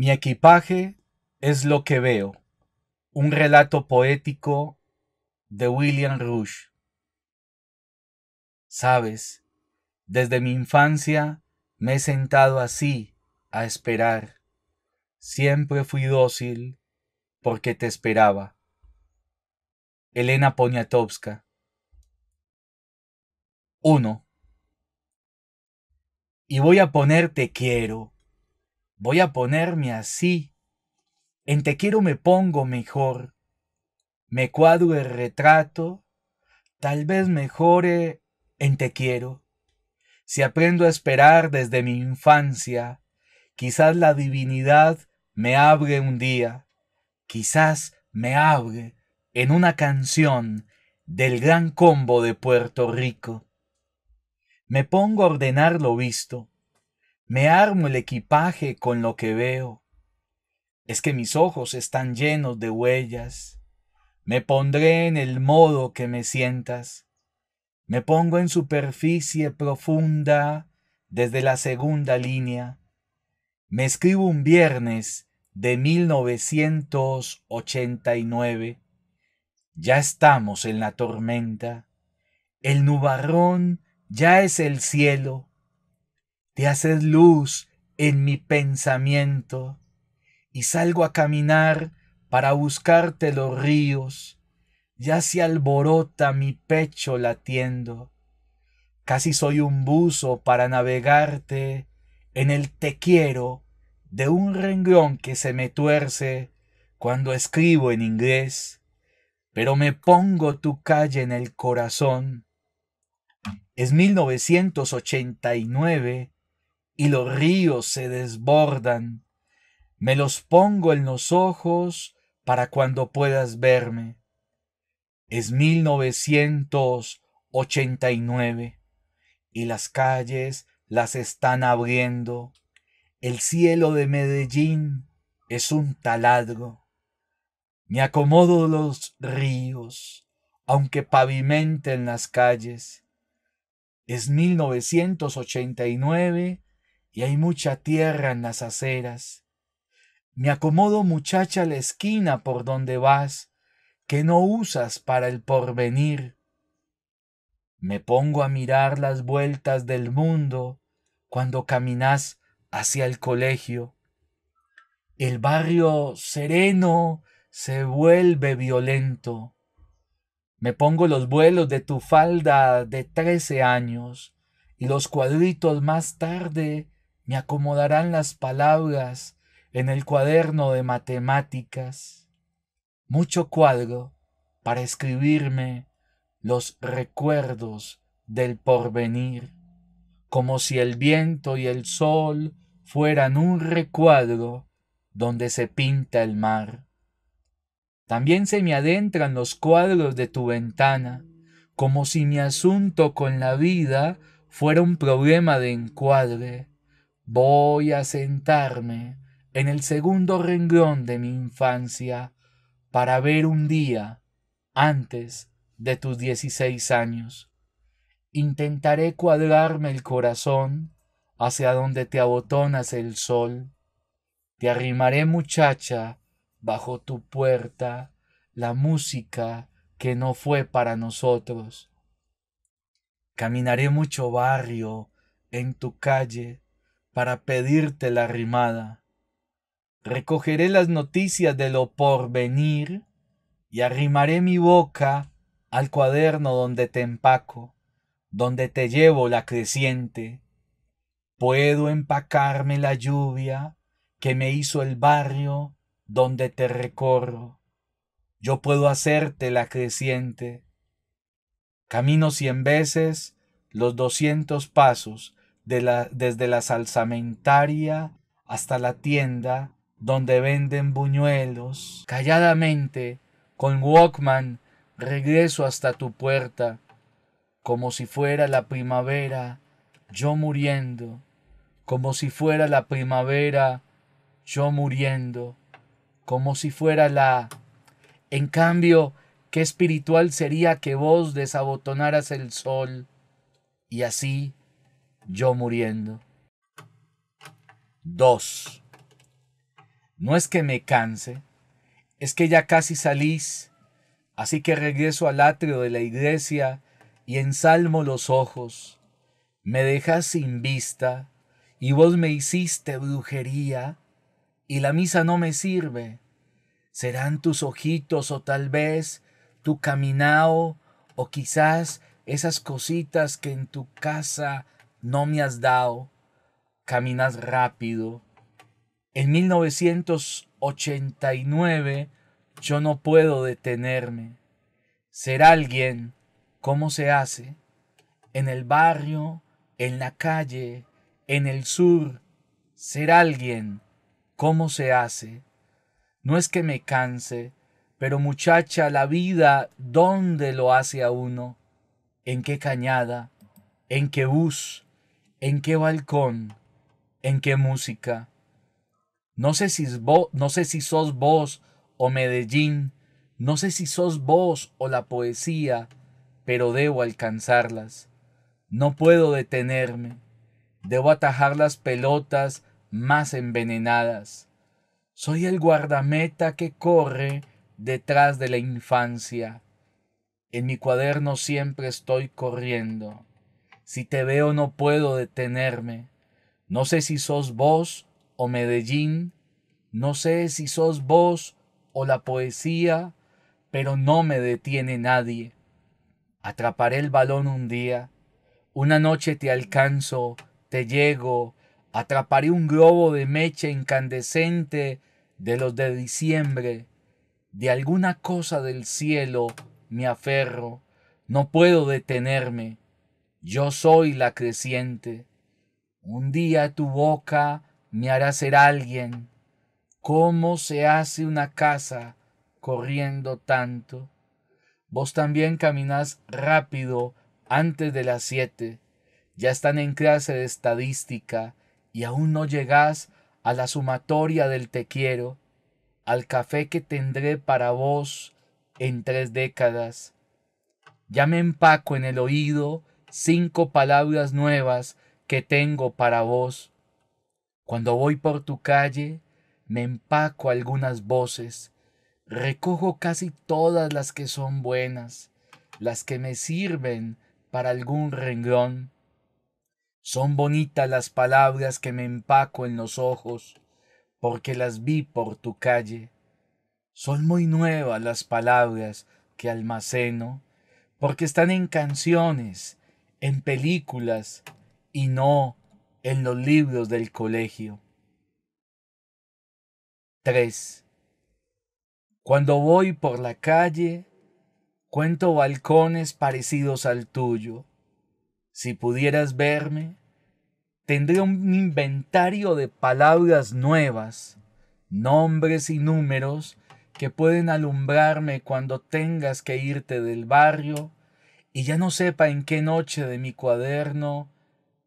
Mi equipaje es lo que veo. Un relato poético de William Rush. Sabes, desde mi infancia me he sentado así a esperar. Siempre fui dócil porque te esperaba. Elena Poniatowska 1. Y voy a ponerte quiero Voy a ponerme así. En te quiero me pongo mejor. Me cuadro el retrato. Tal vez mejore en te quiero. Si aprendo a esperar desde mi infancia, quizás la divinidad me abre un día. Quizás me abre en una canción del gran combo de Puerto Rico. Me pongo a ordenar lo visto, me armo el equipaje con lo que veo. Es que mis ojos están llenos de huellas. Me pondré en el modo que me sientas. Me pongo en superficie profunda desde la segunda línea. Me escribo un viernes de 1989. Ya estamos en la tormenta. El nubarrón ya es el cielo te haces luz en mi pensamiento y salgo a caminar para buscarte los ríos, ya se alborota mi pecho latiendo. Casi soy un buzo para navegarte en el te quiero de un renglón que se me tuerce cuando escribo en inglés, pero me pongo tu calle en el corazón. Es 1989 y los ríos se desbordan. Me los pongo en los ojos para cuando puedas verme. Es 1989 y las calles las están abriendo. El cielo de Medellín es un taladro. Me acomodo los ríos, aunque pavimenten las calles. Es 1989 y hay mucha tierra en las aceras. Me acomodo muchacha la esquina por donde vas, que no usas para el porvenir. Me pongo a mirar las vueltas del mundo cuando caminas hacia el colegio. El barrio sereno se vuelve violento. Me pongo los vuelos de tu falda de trece años y los cuadritos más tarde me acomodarán las palabras en el cuaderno de matemáticas. Mucho cuadro para escribirme los recuerdos del porvenir, como si el viento y el sol fueran un recuadro donde se pinta el mar. También se me adentran los cuadros de tu ventana, como si mi asunto con la vida fuera un problema de encuadre, Voy a sentarme en el segundo renglón de mi infancia para ver un día antes de tus dieciséis años. Intentaré cuadrarme el corazón hacia donde te abotonas el sol. Te arrimaré muchacha bajo tu puerta la música que no fue para nosotros. Caminaré mucho barrio en tu calle para pedirte la rimada. Recogeré las noticias de lo porvenir y arrimaré mi boca al cuaderno donde te empaco, donde te llevo la creciente. Puedo empacarme la lluvia que me hizo el barrio donde te recorro. Yo puedo hacerte la creciente. Camino cien veces los doscientos pasos desde la salsamentaria hasta la tienda donde venden buñuelos. Calladamente, con Walkman, regreso hasta tu puerta, como si fuera la primavera, yo muriendo, como si fuera la primavera, yo muriendo, como si fuera la... En cambio, qué espiritual sería que vos desabotonaras el sol, y así yo muriendo. 2. No es que me canse, es que ya casi salís, así que regreso al atrio de la iglesia y ensalmo los ojos. Me dejas sin vista y vos me hiciste brujería y la misa no me sirve. Serán tus ojitos o tal vez tu caminao o quizás esas cositas que en tu casa no me has dado, caminas rápido. En 1989 yo no puedo detenerme. Ser alguien, ¿cómo se hace? En el barrio, en la calle, en el sur. Ser alguien, ¿cómo se hace? No es que me canse, pero muchacha, la vida, ¿dónde lo hace a uno? ¿En qué cañada? ¿En qué bus? ¿En qué balcón? ¿En qué música? No sé si, sos vos o Medellín, no sé si sos vos o la poesía, pero debo alcanzarlas. No puedo detenerme. Debo atajar las pelotas más envenenadas. Soy el guardameta que corre detrás de la infancia. En mi cuaderno siempre estoy corriendo. Si te veo no puedo detenerme. No sé si sos vos o Medellín, no sé si sos vos o la poesía, pero no me detiene nadie. Atraparé el balón un día, una noche te alcanzo, te llego, atraparé un globo de mecha incandescente de los de diciembre, de alguna cosa del cielo me aferro, no puedo detenerme yo soy la creciente. Un día tu boca me hará ser alguien. ¿Cómo se hace una casa corriendo tanto? Vos también caminás rápido antes de las siete. Ya están en clase de estadística y aún no llegás a la sumatoria del te quiero, al café que tendré para vos en tres décadas. Ya me empaco en el oído cinco palabras nuevas que tengo para vos. Cuando voy por tu calle, me empaco algunas voces, recojo casi todas las que son buenas, las que me sirven para algún renglón. Son bonitas las palabras que me empaco en los ojos, porque las vi por tu calle. Son muy nuevas las palabras que almaceno, porque están en canciones en películas y no en los libros del colegio. 3. Cuando voy por la calle, cuento balcones parecidos al tuyo. Si pudieras verme, tendría un inventario de palabras nuevas, nombres y números que pueden alumbrarme cuando tengas que irte del barrio y ya no sepa en qué noche de mi cuaderno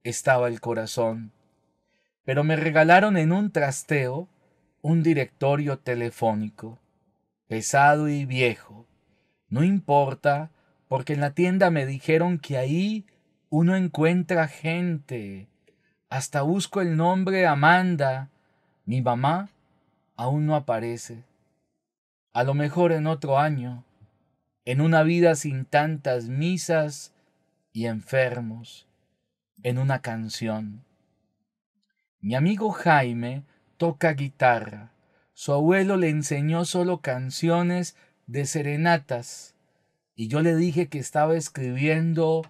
estaba el corazón. Pero me regalaron en un trasteo un directorio telefónico, pesado y viejo. No importa, porque en la tienda me dijeron que ahí uno encuentra gente. Hasta busco el nombre Amanda. Mi mamá aún no aparece. A lo mejor en otro año en una vida sin tantas misas y enfermos, en una canción. Mi amigo Jaime toca guitarra. Su abuelo le enseñó solo canciones de serenatas y yo le dije que estaba escribiendo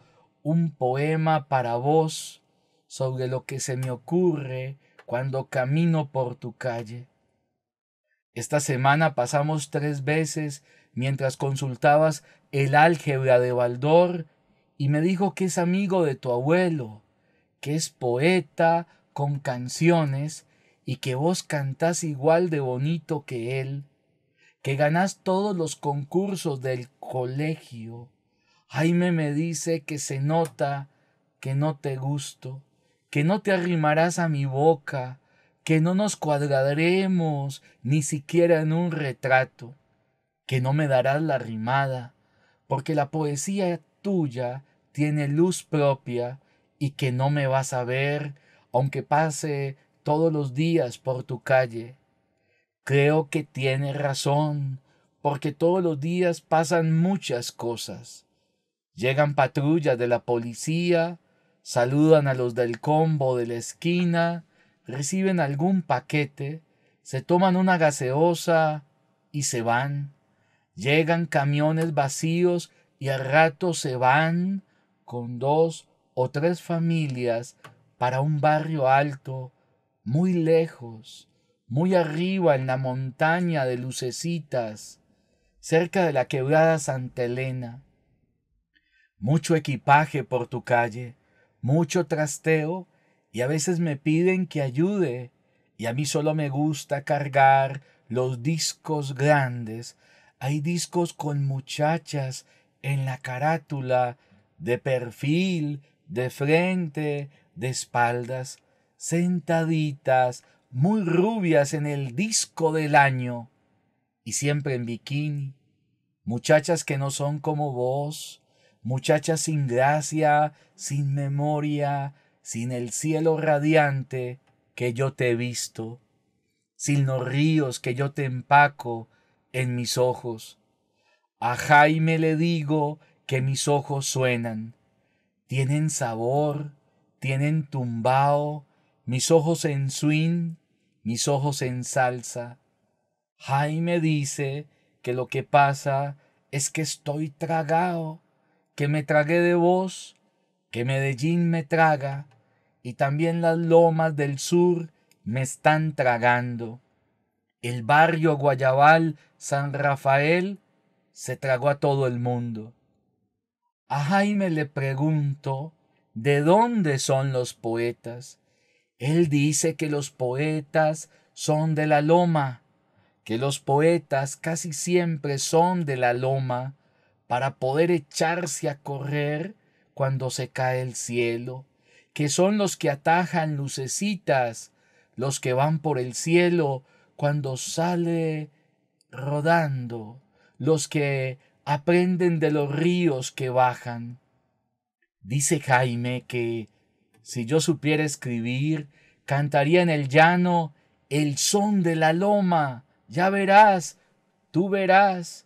un poema para vos sobre lo que se me ocurre cuando camino por tu calle. Esta semana pasamos tres veces mientras consultabas el álgebra de Baldor y me dijo que es amigo de tu abuelo, que es poeta con canciones y que vos cantás igual de bonito que él, que ganás todos los concursos del colegio. Jaime me dice que se nota que no te gusto, que no te arrimarás a mi boca, que no nos cuadraremos ni siquiera en un retrato que no me darás la rimada, porque la poesía tuya tiene luz propia y que no me vas a ver, aunque pase todos los días por tu calle. Creo que tiene razón, porque todos los días pasan muchas cosas. Llegan patrullas de la policía, saludan a los del combo de la esquina, reciben algún paquete, se toman una gaseosa y se van. Llegan camiones vacíos y al rato se van con dos o tres familias para un barrio alto, muy lejos, muy arriba en la montaña de lucecitas, cerca de la quebrada Santa Elena. Mucho equipaje por tu calle, mucho trasteo, y a veces me piden que ayude, y a mí solo me gusta cargar los discos grandes hay discos con muchachas en la carátula, de perfil, de frente, de espaldas, sentaditas, muy rubias en el disco del año, y siempre en bikini. Muchachas que no son como vos, muchachas sin gracia, sin memoria, sin el cielo radiante que yo te he visto, sin los ríos que yo te empaco, en mis ojos. A Jaime le digo que mis ojos suenan. Tienen sabor, tienen tumbao, mis ojos en swing, mis ojos en salsa. Jaime dice que lo que pasa es que estoy tragado, que me tragué de vos, que Medellín me traga, y también las lomas del sur me están tragando. El barrio Guayabal San Rafael se tragó a todo el mundo. A Jaime le pregunto, ¿de dónde son los poetas? Él dice que los poetas son de la loma, que los poetas casi siempre son de la loma para poder echarse a correr cuando se cae el cielo, que son los que atajan lucecitas, los que van por el cielo cuando sale rodando los que aprenden de los ríos que bajan. Dice Jaime que si yo supiera escribir, cantaría en el llano el son de la loma. Ya verás, tú verás,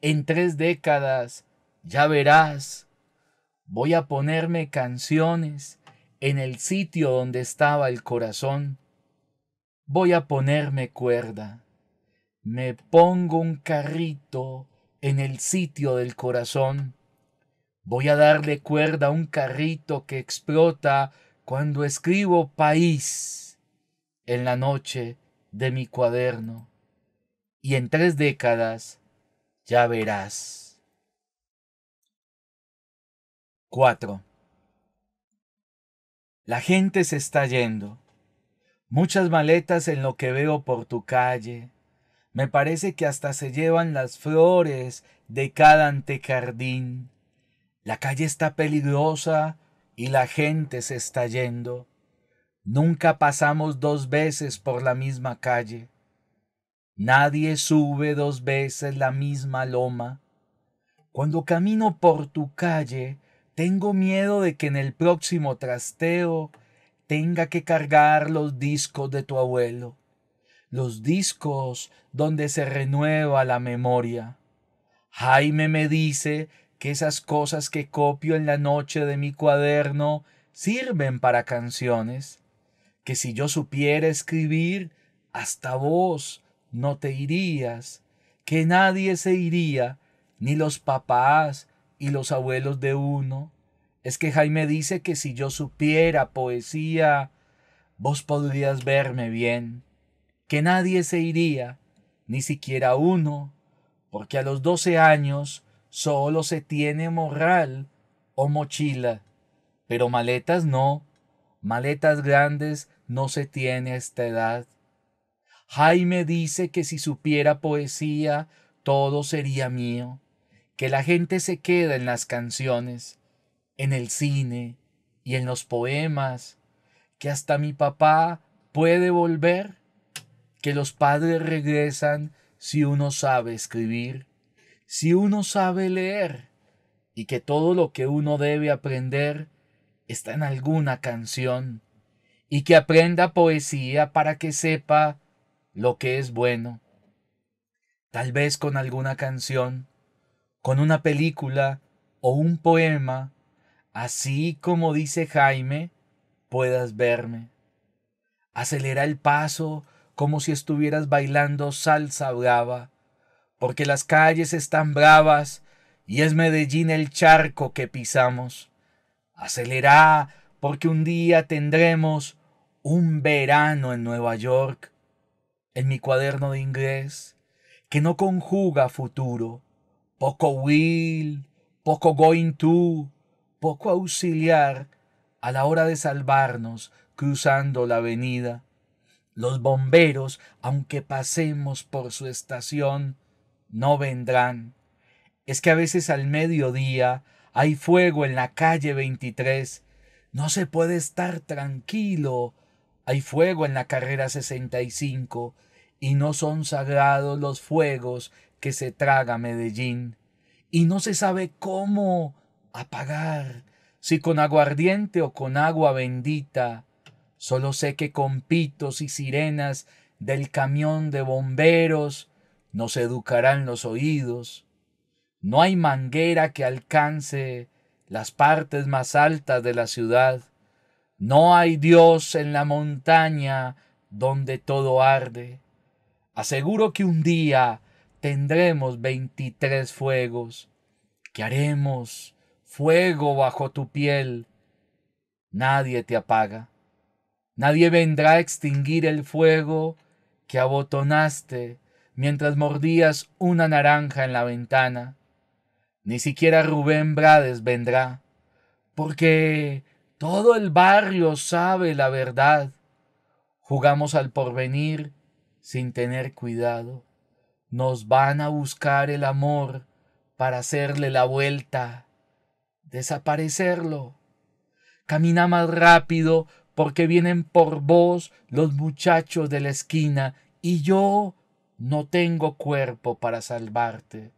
en tres décadas, ya verás. Voy a ponerme canciones en el sitio donde estaba el corazón voy a ponerme cuerda. Me pongo un carrito en el sitio del corazón. Voy a darle cuerda a un carrito que explota cuando escribo país en la noche de mi cuaderno. Y en tres décadas ya verás. 4. La gente se está yendo. Muchas maletas en lo que veo por tu calle. Me parece que hasta se llevan las flores de cada antecardín. La calle está peligrosa y la gente se está yendo. Nunca pasamos dos veces por la misma calle. Nadie sube dos veces la misma loma. Cuando camino por tu calle, tengo miedo de que en el próximo trasteo tenga que cargar los discos de tu abuelo, los discos donde se renueva la memoria. Jaime me dice que esas cosas que copio en la noche de mi cuaderno sirven para canciones, que si yo supiera escribir, hasta vos no te irías, que nadie se iría, ni los papás y los abuelos de uno, es que Jaime dice que si yo supiera poesía, vos podrías verme bien, que nadie se iría, ni siquiera uno, porque a los doce años solo se tiene morral o mochila, pero maletas no, maletas grandes no se tiene a esta edad. Jaime dice que si supiera poesía, todo sería mío, que la gente se queda en las canciones, en el cine y en los poemas, que hasta mi papá puede volver, que los padres regresan si uno sabe escribir, si uno sabe leer, y que todo lo que uno debe aprender está en alguna canción, y que aprenda poesía para que sepa lo que es bueno. Tal vez con alguna canción, con una película o un poema, así como dice Jaime, puedas verme. Acelera el paso como si estuvieras bailando salsa brava, porque las calles están bravas y es Medellín el charco que pisamos. Acelera porque un día tendremos un verano en Nueva York, en mi cuaderno de inglés, que no conjuga futuro, poco will, poco going to, poco auxiliar a la hora de salvarnos cruzando la avenida. Los bomberos, aunque pasemos por su estación, no vendrán. Es que a veces al mediodía hay fuego en la calle 23. No se puede estar tranquilo. Hay fuego en la carrera 65 y no son sagrados los fuegos que se traga Medellín. Y no se sabe cómo apagar, si con aguardiente o con agua bendita. Solo sé que con pitos y sirenas del camión de bomberos nos educarán los oídos. No hay manguera que alcance las partes más altas de la ciudad. No hay Dios en la montaña donde todo arde. Aseguro que un día tendremos veintitrés fuegos. ¿Qué haremos? fuego bajo tu piel. Nadie te apaga. Nadie vendrá a extinguir el fuego que abotonaste mientras mordías una naranja en la ventana. Ni siquiera Rubén Brades vendrá, porque todo el barrio sabe la verdad. Jugamos al porvenir sin tener cuidado. Nos van a buscar el amor para hacerle la vuelta desaparecerlo. Camina más rápido porque vienen por vos los muchachos de la esquina y yo no tengo cuerpo para salvarte.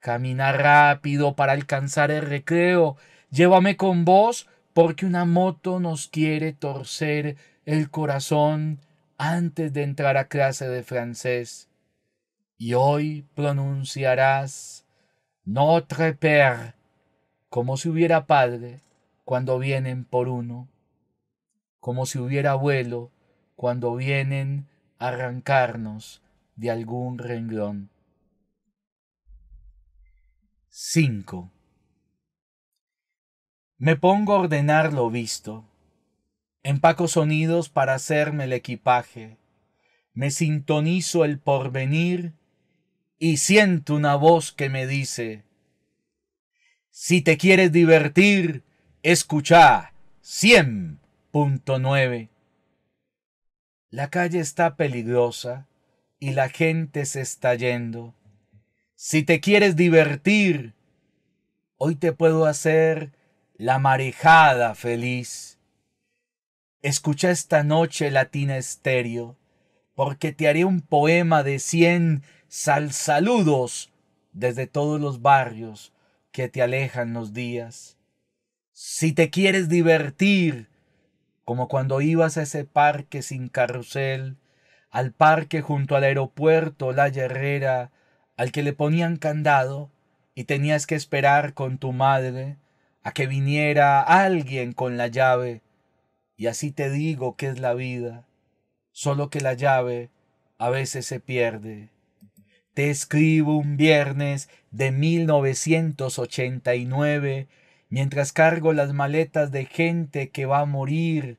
Camina rápido para alcanzar el recreo. Llévame con vos porque una moto nos quiere torcer el corazón antes de entrar a clase de francés. Y hoy pronunciarás Notre Père como si hubiera padre cuando vienen por uno, como si hubiera abuelo cuando vienen a arrancarnos de algún renglón. 5. Me pongo a ordenar lo visto, empaco sonidos para hacerme el equipaje, me sintonizo el porvenir y siento una voz que me dice, si te quieres divertir, escucha 100.9. La calle está peligrosa y la gente se está yendo. Si te quieres divertir, hoy te puedo hacer la marejada feliz. Escucha esta noche Latina Estéreo, porque te haré un poema de cien salsaludos desde todos los barrios que te alejan los días. Si te quieres divertir, como cuando ibas a ese parque sin carrusel, al parque junto al aeropuerto La Herrera, al que le ponían candado y tenías que esperar con tu madre a que viniera alguien con la llave. Y así te digo que es la vida, solo que la llave a veces se pierde. Te escribo un viernes de 1989, mientras cargo las maletas de gente que va a morir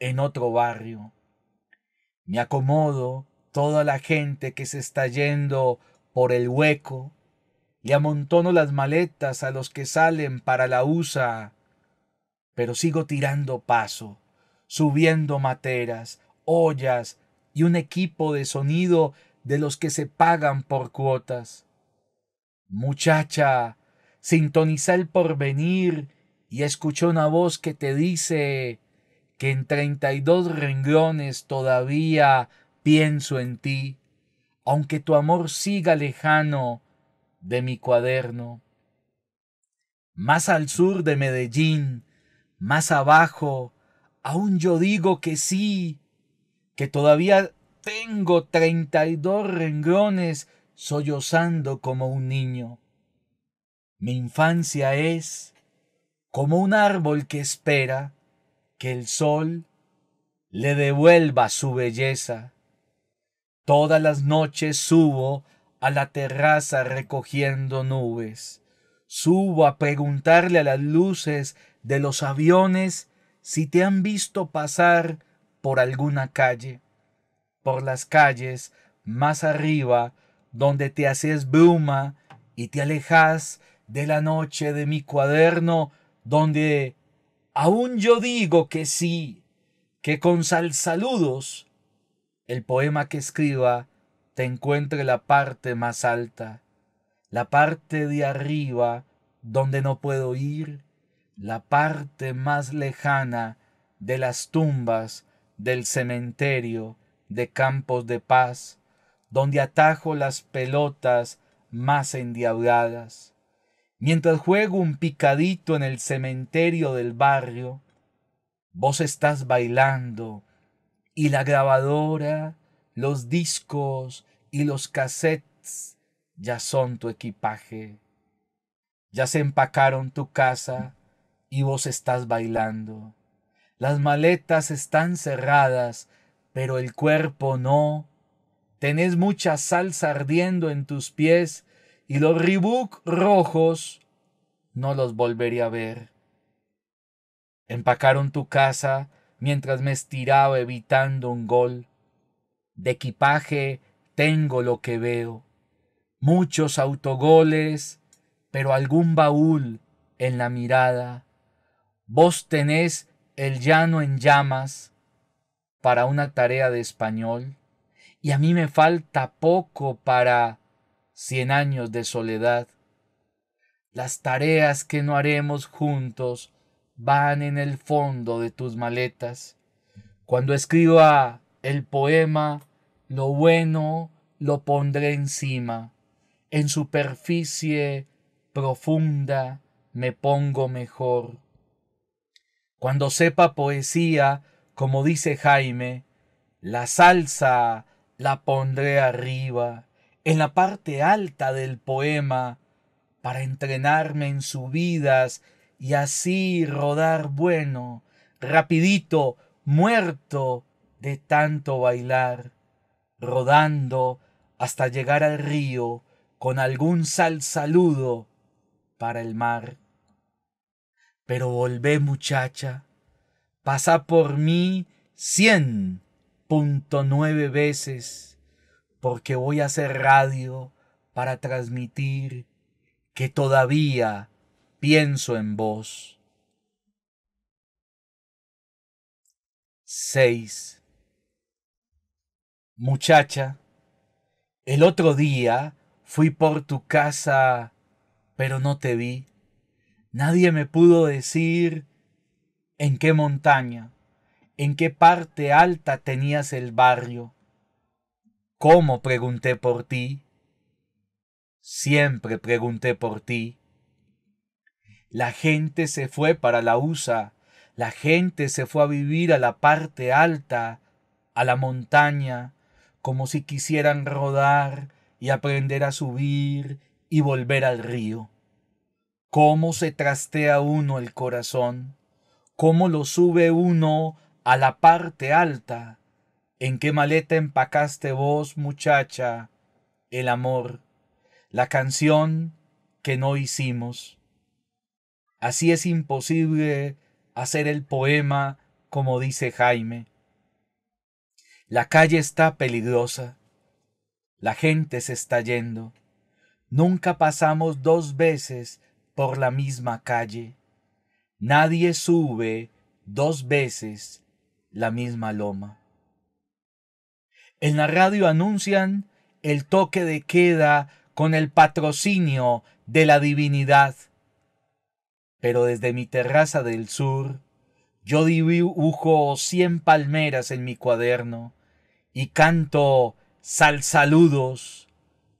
en otro barrio. Me acomodo toda la gente que se está yendo por el hueco y amontono las maletas a los que salen para la USA, pero sigo tirando paso, subiendo materas, ollas y un equipo de sonido de los que se pagan por cuotas. Muchacha, sintoniza el porvenir y escucha una voz que te dice que en treinta y dos renglones todavía pienso en ti, aunque tu amor siga lejano de mi cuaderno. Más al sur de Medellín, más abajo, aún yo digo que sí, que todavía tengo treinta y dos renglones sollozando como un niño. Mi infancia es como un árbol que espera que el sol le devuelva su belleza. Todas las noches subo a la terraza recogiendo nubes. Subo a preguntarle a las luces de los aviones si te han visto pasar por alguna calle por las calles, más arriba, donde te haces bruma y te alejas de la noche de mi cuaderno, donde aún yo digo que sí, que con sal saludos el poema que escriba te encuentre la parte más alta, la parte de arriba donde no puedo ir, la parte más lejana de las tumbas del cementerio, de campos de paz, donde atajo las pelotas más endiabladas, mientras juego un picadito en el cementerio del barrio, vos estás bailando y la grabadora, los discos y los cassettes ya son tu equipaje. Ya se empacaron tu casa y vos estás bailando. Las maletas están cerradas pero el cuerpo no. Tenés mucha salsa ardiendo en tus pies y los ribuc rojos no los volveré a ver. Empacaron tu casa mientras me estiraba evitando un gol. De equipaje tengo lo que veo. Muchos autogoles, pero algún baúl en la mirada. Vos tenés el llano en llamas para una tarea de español y a mí me falta poco para cien años de soledad. Las tareas que no haremos juntos van en el fondo de tus maletas. Cuando escriba el poema, lo bueno lo pondré encima. En superficie profunda me pongo mejor. Cuando sepa poesía, como dice Jaime, la salsa la pondré arriba, en la parte alta del poema, para entrenarme en subidas y así rodar bueno, rapidito, muerto de tanto bailar, rodando hasta llegar al río con algún sal saludo para el mar. Pero volvé muchacha, pasa por mí cien punto nueve veces, porque voy a hacer radio para transmitir que todavía pienso en vos. 6. Muchacha, el otro día fui por tu casa, pero no te vi. Nadie me pudo decir en qué montaña, en qué parte alta tenías el barrio. ¿Cómo pregunté por ti? Siempre pregunté por ti. La gente se fue para la USA, la gente se fue a vivir a la parte alta, a la montaña, como si quisieran rodar y aprender a subir y volver al río. ¿Cómo se trastea uno el corazón? ¿Cómo lo sube uno a la parte alta? ¿En qué maleta empacaste vos, muchacha, el amor, la canción que no hicimos? Así es imposible hacer el poema como dice Jaime. La calle está peligrosa. La gente se está yendo. Nunca pasamos dos veces por la misma calle. Nadie sube dos veces la misma loma. En la radio anuncian el toque de queda con el patrocinio de la divinidad. Pero desde mi terraza del sur, yo dibujo cien palmeras en mi cuaderno y canto sal saludos.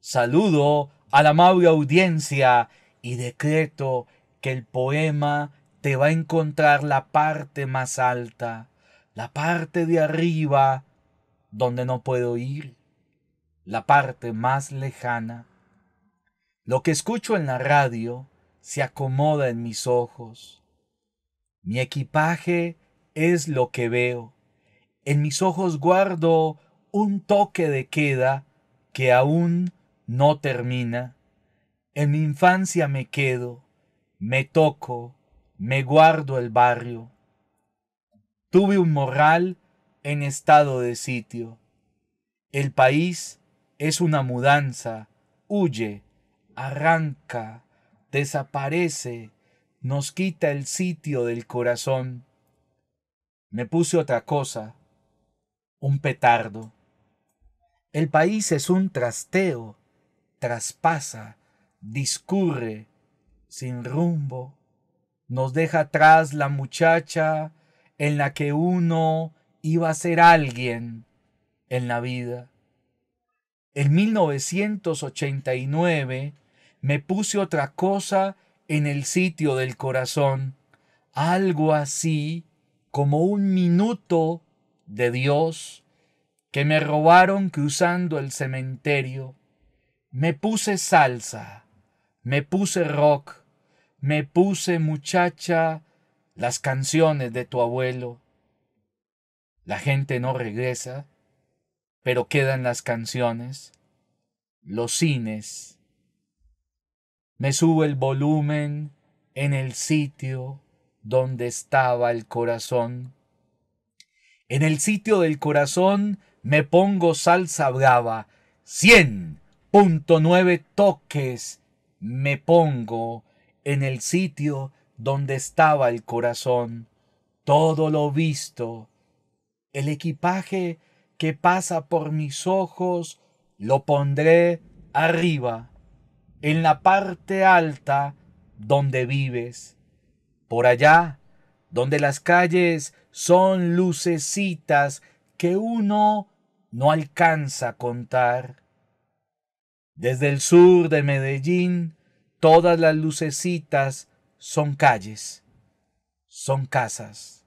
Saludo a la amable audiencia y decreto que el poema te va a encontrar la parte más alta, la parte de arriba donde no puedo ir, la parte más lejana. Lo que escucho en la radio se acomoda en mis ojos. Mi equipaje es lo que veo. En mis ojos guardo un toque de queda que aún no termina. En mi infancia me quedo, me toco, me guardo el barrio. Tuve un morral en estado de sitio. El país es una mudanza, huye, arranca, desaparece, nos quita el sitio del corazón. Me puse otra cosa, un petardo. El país es un trasteo, traspasa, discurre, sin rumbo nos deja atrás la muchacha en la que uno iba a ser alguien en la vida. En 1989 me puse otra cosa en el sitio del corazón, algo así como un minuto de Dios que me robaron cruzando el cementerio. Me puse salsa, me puse rock, me puse, muchacha, las canciones de tu abuelo. La gente no regresa, pero quedan las canciones, los cines. Me subo el volumen en el sitio donde estaba el corazón. En el sitio del corazón me pongo salsa brava. 100.9 toques me pongo en el sitio donde estaba el corazón, todo lo visto, el equipaje que pasa por mis ojos, lo pondré arriba, en la parte alta donde vives, por allá, donde las calles son lucecitas que uno no alcanza a contar. Desde el sur de Medellín, Todas las lucecitas son calles, son casas,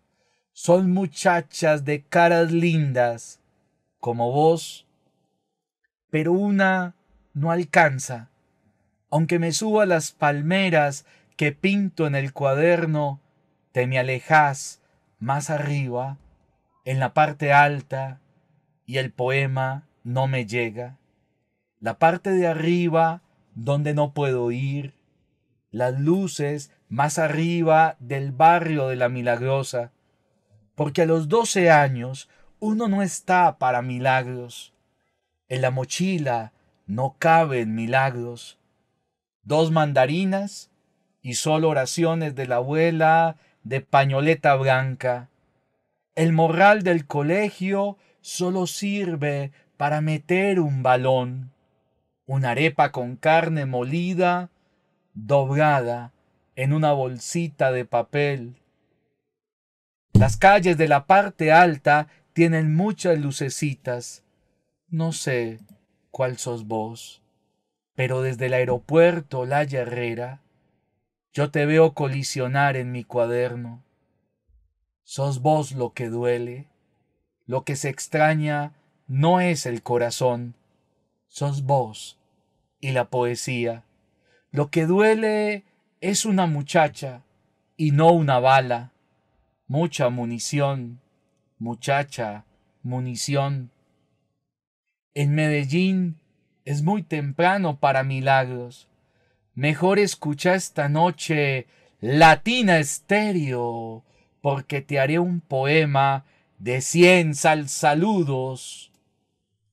son muchachas de caras lindas, como vos, pero una no alcanza. Aunque me suba las palmeras que pinto en el cuaderno, te me alejas más arriba, en la parte alta, y el poema no me llega. La parte de arriba donde no puedo ir, las luces más arriba del barrio de la Milagrosa, porque a los doce años uno no está para milagros. En la mochila no caben milagros. Dos mandarinas y solo oraciones de la abuela de pañoleta blanca. El morral del colegio solo sirve para meter un balón una arepa con carne molida, doblada en una bolsita de papel. Las calles de la parte alta tienen muchas lucecitas. No sé cuál sos vos, pero desde el aeropuerto La Herrera, yo te veo colisionar en mi cuaderno. Sos vos lo que duele, lo que se extraña no es el corazón, sos vos la poesía. Lo que duele es una muchacha y no una bala. Mucha munición, muchacha, munición. En Medellín es muy temprano para milagros. Mejor escucha esta noche Latina Estéreo, porque te haré un poema de cien sal saludos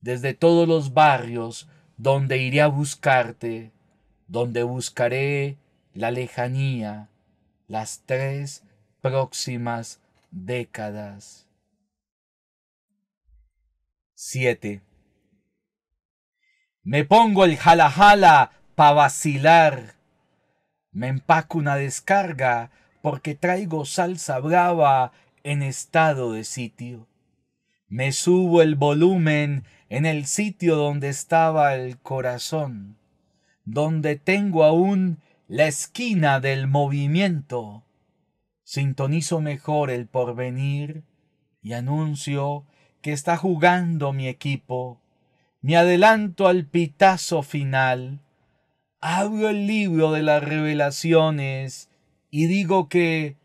desde todos los barrios donde iré a buscarte, donde buscaré la lejanía las tres próximas décadas. 7. Me pongo el jala jala pa vacilar. Me empaco una descarga porque traigo salsa brava en estado de sitio. Me subo el volumen en el sitio donde estaba el corazón, donde tengo aún la esquina del movimiento. Sintonizo mejor el porvenir y anuncio que está jugando mi equipo. Me adelanto al pitazo final. Abro el libro de las revelaciones y digo que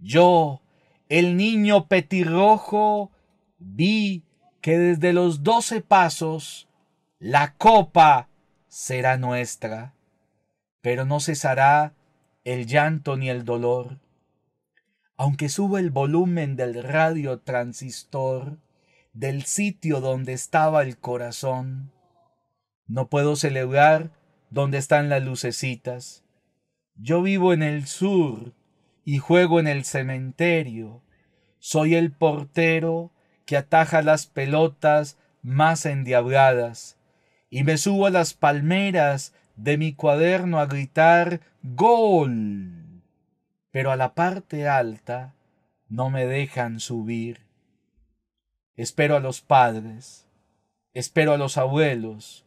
yo, el niño petirrojo, vi que desde los doce pasos la copa será nuestra, pero no cesará el llanto ni el dolor. Aunque suba el volumen del radio transistor del sitio donde estaba el corazón, no puedo celebrar donde están las lucecitas. Yo vivo en el sur y juego en el cementerio. Soy el portero que ataja las pelotas más endiabladas, y me subo a las palmeras de mi cuaderno a gritar ¡Gol! Pero a la parte alta no me dejan subir. Espero a los padres, espero a los abuelos,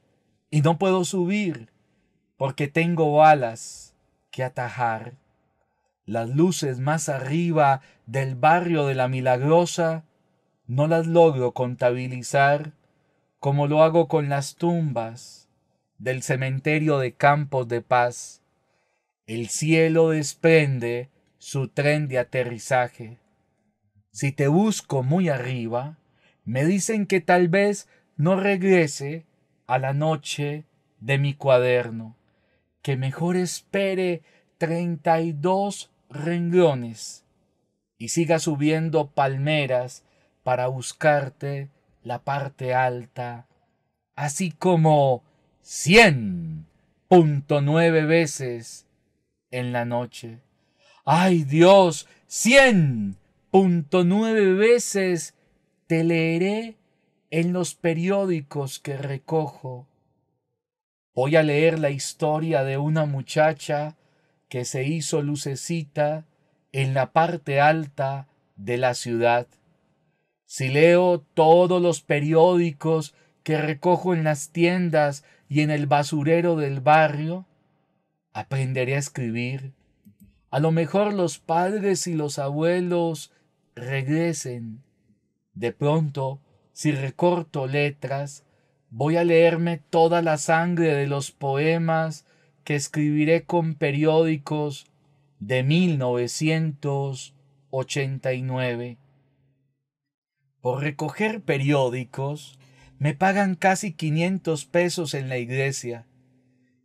y no puedo subir porque tengo alas que atajar. Las luces más arriba del barrio de la Milagrosa no las logro contabilizar como lo hago con las tumbas del cementerio de Campos de Paz. El cielo desprende su tren de aterrizaje. Si te busco muy arriba, me dicen que tal vez no regrese a la noche de mi cuaderno, que mejor espere treinta y dos renglones y siga subiendo palmeras para buscarte la parte alta, así como 100.9 veces en la noche. ¡Ay Dios! 100.9 veces te leeré en los periódicos que recojo. Voy a leer la historia de una muchacha que se hizo lucecita en la parte alta de la ciudad si leo todos los periódicos que recojo en las tiendas y en el basurero del barrio, aprenderé a escribir. A lo mejor los padres y los abuelos regresen. De pronto, si recorto letras, voy a leerme toda la sangre de los poemas que escribiré con periódicos de 1989 por recoger periódicos, me pagan casi 500 pesos en la iglesia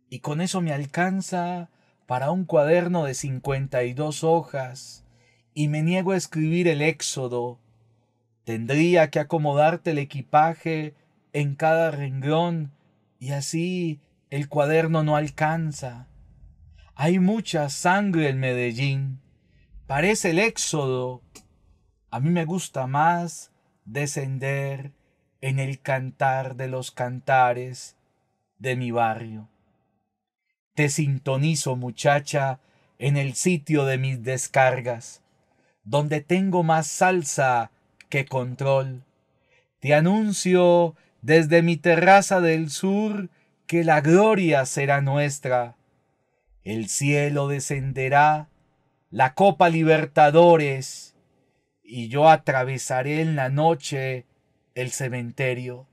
y con eso me alcanza para un cuaderno de 52 hojas y me niego a escribir el éxodo. Tendría que acomodarte el equipaje en cada renglón y así el cuaderno no alcanza. Hay mucha sangre en Medellín. Parece el éxodo. A mí me gusta más descender en el cantar de los cantares de mi barrio. Te sintonizo, muchacha, en el sitio de mis descargas, donde tengo más salsa que control. Te anuncio desde mi terraza del sur que la gloria será nuestra. El cielo descenderá, la copa Libertadores, y yo atravesaré en la noche el cementerio.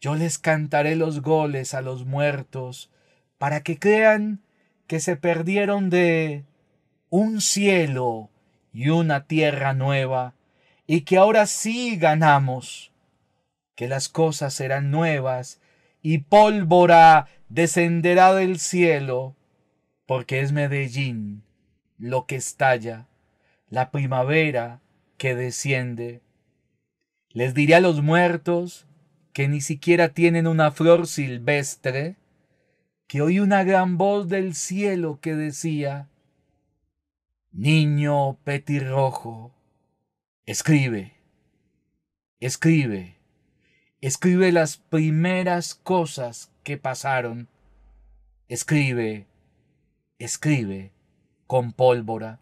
Yo les cantaré los goles a los muertos para que crean que se perdieron de un cielo y una tierra nueva y que ahora sí ganamos, que las cosas serán nuevas y pólvora descenderá del cielo, porque es Medellín lo que estalla, la primavera, que desciende. Les diré a los muertos que ni siquiera tienen una flor silvestre, que oí una gran voz del cielo que decía, Niño petirrojo, escribe, escribe, escribe las primeras cosas que pasaron, escribe, escribe con pólvora.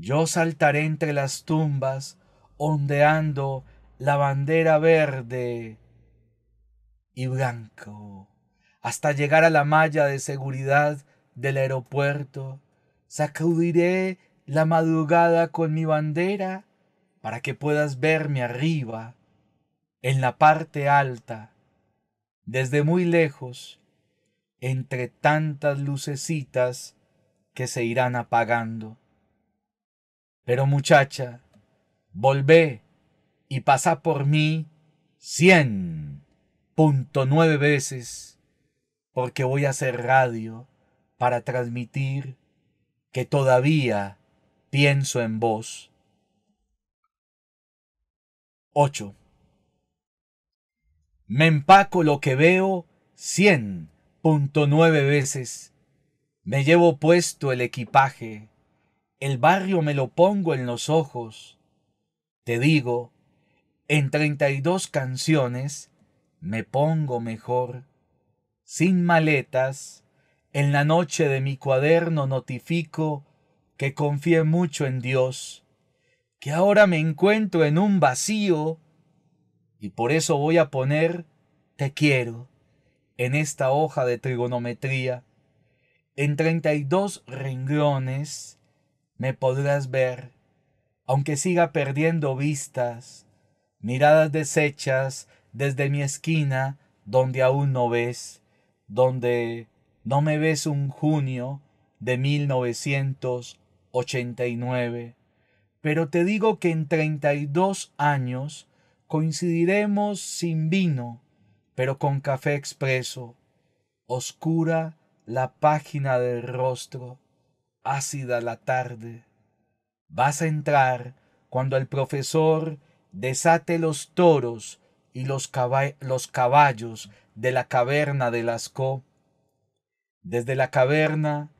Yo saltaré entre las tumbas, ondeando la bandera verde y blanco, hasta llegar a la malla de seguridad del aeropuerto. Sacudiré la madrugada con mi bandera para que puedas verme arriba, en la parte alta, desde muy lejos, entre tantas lucecitas que se irán apagando. Pero muchacha, volvé y pasá por mí cien punto nueve veces, porque voy a hacer radio para transmitir que todavía pienso en vos. 8. Me empaco lo que veo cien punto nueve veces. Me llevo puesto el equipaje el barrio me lo pongo en los ojos. Te digo, en treinta y dos canciones me pongo mejor. Sin maletas, en la noche de mi cuaderno notifico que confié mucho en Dios, que ahora me encuentro en un vacío y por eso voy a poner te quiero en esta hoja de trigonometría. En treinta y dos renglones me podrás ver, aunque siga perdiendo vistas, miradas deshechas desde mi esquina donde aún no ves, donde no me ves un junio de 1989. Pero te digo que en treinta y dos años coincidiremos sin vino, pero con café expreso, oscura la página del rostro ácida la tarde. Vas a entrar cuando el profesor desate los toros y los, caballos de la caverna de Lascaux. Desde la caverna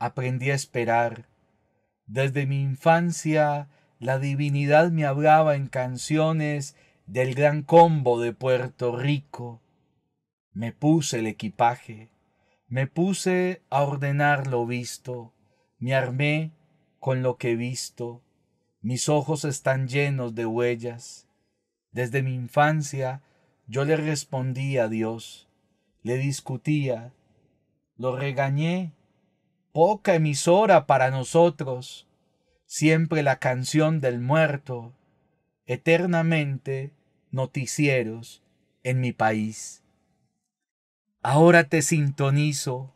aprendí a esperar. Desde mi infancia la divinidad me hablaba en canciones del gran combo de Puerto Rico. Me puse el equipaje, me puse a ordenar lo visto, me armé con lo que he visto, mis ojos están llenos de huellas. Desde mi infancia yo le respondí a Dios, le discutía, lo regañé, poca emisora para nosotros, siempre la canción del muerto, eternamente noticieros en mi país. Ahora te sintonizo.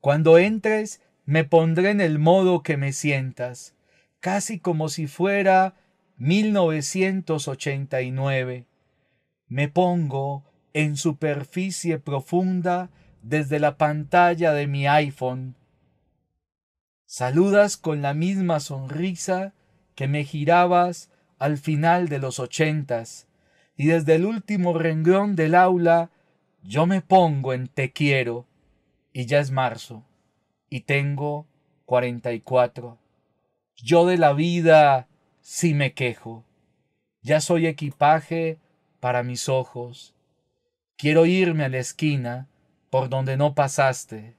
Cuando entres me pondré en el modo que me sientas, casi como si fuera 1989. Me pongo en superficie profunda desde la pantalla de mi iPhone. Saludas con la misma sonrisa que me girabas al final de los ochentas, y desde el último renglón del aula yo me pongo en te quiero, y ya es marzo y tengo 44. Yo de la vida sí me quejo. Ya soy equipaje para mis ojos. Quiero irme a la esquina por donde no pasaste,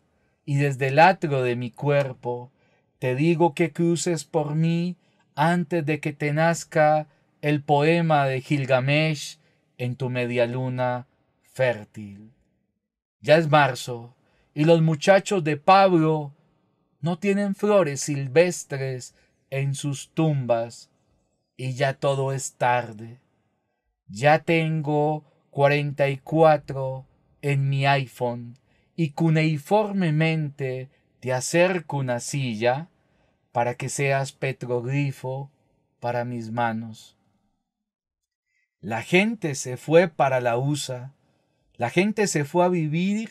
y desde el atrio de mi cuerpo te digo que cruces por mí antes de que te nazca el poema de Gilgamesh en tu medialuna fértil. Ya es marzo, y los muchachos de Pablo no tienen flores silvestres en sus tumbas y ya todo es tarde. Ya tengo 44 en mi iPhone y cuneiformemente te acerco una silla para que seas petrogrifo para mis manos. La gente se fue para la USA, la gente se fue a vivir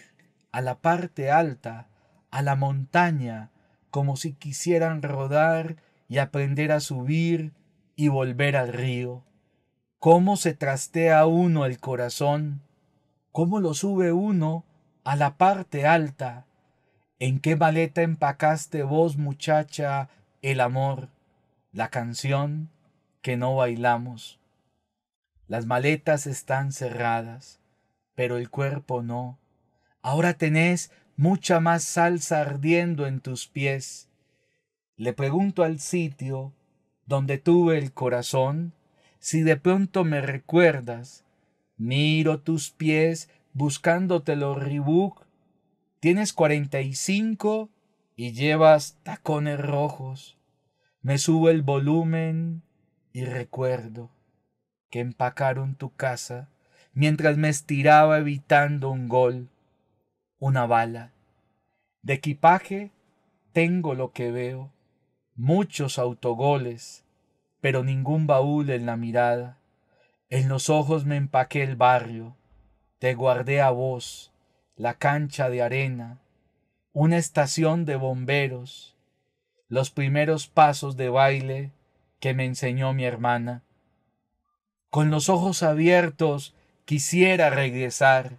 a la parte alta, a la montaña, como si quisieran rodar y aprender a subir y volver al río. ¿Cómo se trastea uno el corazón? ¿Cómo lo sube uno a la parte alta? ¿En qué maleta empacaste vos, muchacha, el amor, la canción que no bailamos? Las maletas están cerradas, pero el cuerpo no. Ahora tenés mucha más salsa ardiendo en tus pies. Le pregunto al sitio donde tuve el corazón si de pronto me recuerdas. Miro tus pies buscándote los Reebok. Tienes cinco y llevas tacones rojos. Me subo el volumen y recuerdo que empacaron tu casa mientras me estiraba evitando un gol una bala. De equipaje tengo lo que veo, muchos autogoles, pero ningún baúl en la mirada. En los ojos me empaqué el barrio, te guardé a vos, la cancha de arena, una estación de bomberos, los primeros pasos de baile que me enseñó mi hermana. Con los ojos abiertos quisiera regresar,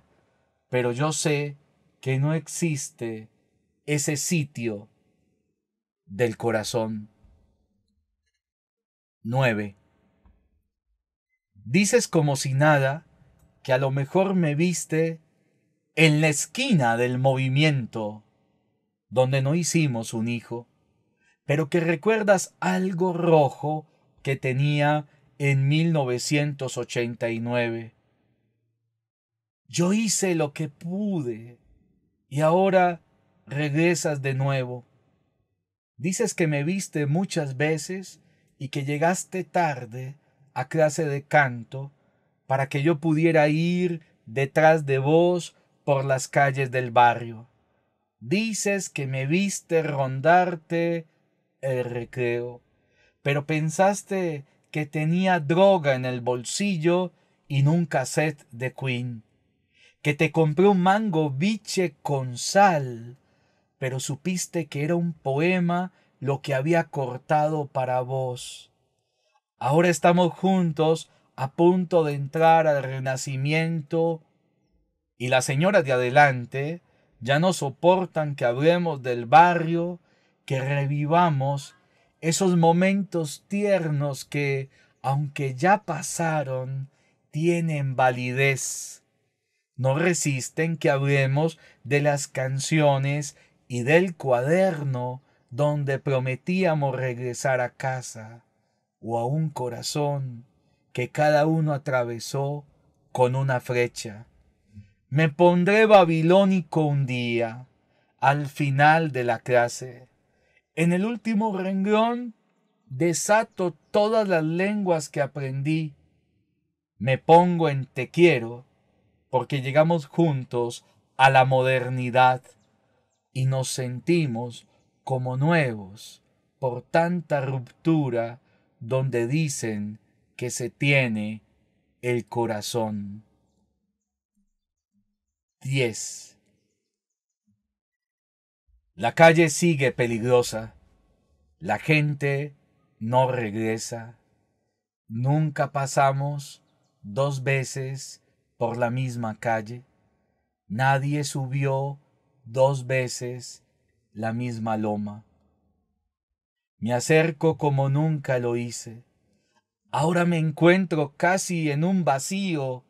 pero yo sé que no existe ese sitio del corazón. 9. Dices como si nada que a lo mejor me viste en la esquina del movimiento, donde no hicimos un hijo, pero que recuerdas algo rojo que tenía en 1989. Yo hice lo que pude y ahora regresas de nuevo. Dices que me viste muchas veces y que llegaste tarde a clase de canto para que yo pudiera ir detrás de vos por las calles del barrio. Dices que me viste rondarte el recreo, pero pensaste que tenía droga en el bolsillo y nunca set de Queen que te compré un mango biche con sal, pero supiste que era un poema lo que había cortado para vos. Ahora estamos juntos a punto de entrar al renacimiento y las señoras de adelante ya no soportan que hablemos del barrio, que revivamos esos momentos tiernos que, aunque ya pasaron, tienen validez no resisten que hablemos de las canciones y del cuaderno donde prometíamos regresar a casa o a un corazón que cada uno atravesó con una flecha. Me pondré babilónico un día, al final de la clase. En el último renglón desato todas las lenguas que aprendí. Me pongo en te quiero porque llegamos juntos a la modernidad y nos sentimos como nuevos por tanta ruptura donde dicen que se tiene el corazón. 10. La calle sigue peligrosa, la gente no regresa, nunca pasamos dos veces por la misma calle. Nadie subió dos veces la misma loma. Me acerco como nunca lo hice. Ahora me encuentro casi en un vacío.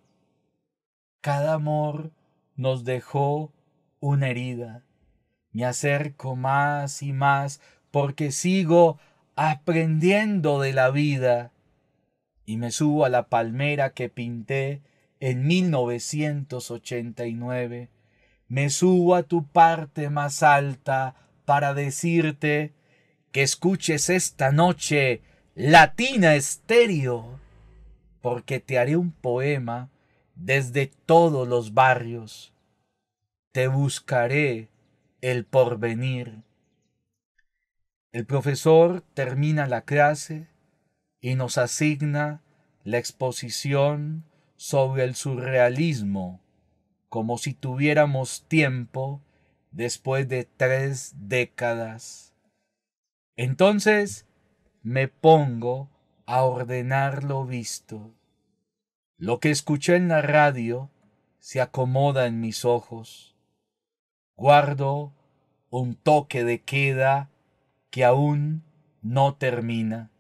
Cada amor nos dejó una herida. Me acerco más y más porque sigo aprendiendo de la vida. Y me subo a la palmera que pinté en 1989, me subo a tu parte más alta para decirte que escuches esta noche Latina Estéreo, porque te haré un poema desde todos los barrios. Te buscaré el porvenir. El profesor termina la clase y nos asigna la exposición sobre el surrealismo, como si tuviéramos tiempo después de tres décadas. Entonces me pongo a ordenar lo visto. Lo que escuché en la radio se acomoda en mis ojos. Guardo un toque de queda que aún no termina.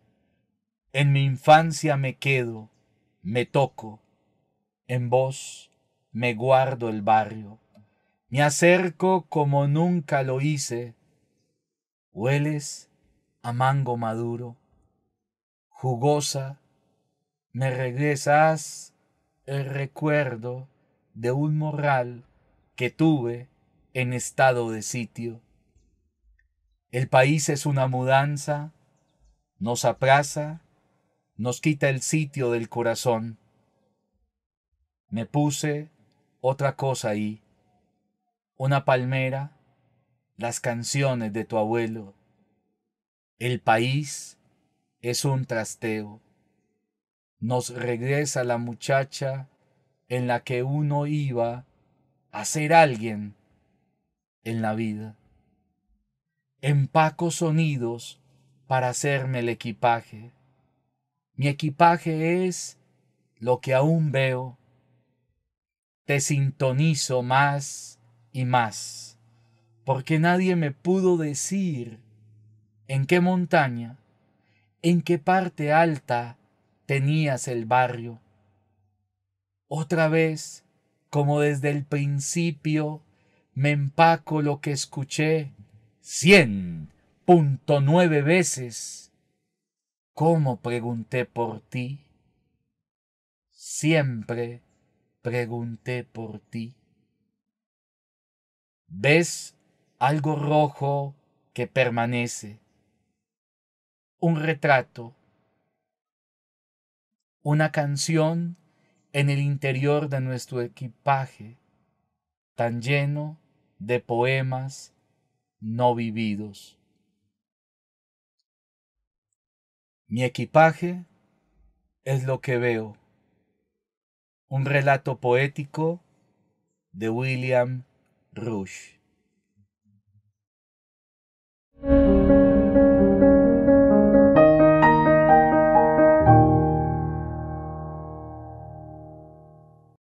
En mi infancia me quedo, me toco, en vos me guardo el barrio, me acerco como nunca lo hice. Hueles a mango maduro, jugosa, me regresas el recuerdo de un morral que tuve en estado de sitio. El país es una mudanza, nos apraza, nos quita el sitio del corazón. Me puse otra cosa ahí, una palmera, las canciones de tu abuelo. El país es un trasteo. Nos regresa la muchacha en la que uno iba a ser alguien en la vida. Empaco sonidos para hacerme el equipaje. Mi equipaje es lo que aún veo te sintonizo más y más, porque nadie me pudo decir en qué montaña, en qué parte alta tenías el barrio. Otra vez, como desde el principio, me empaco lo que escuché cien punto nueve veces. ¿Cómo pregunté por ti? Siempre pregunté por ti. ¿Ves algo rojo que permanece? Un retrato, una canción en el interior de nuestro equipaje, tan lleno de poemas no vividos. Mi equipaje es lo que veo un relato poético de William Rush.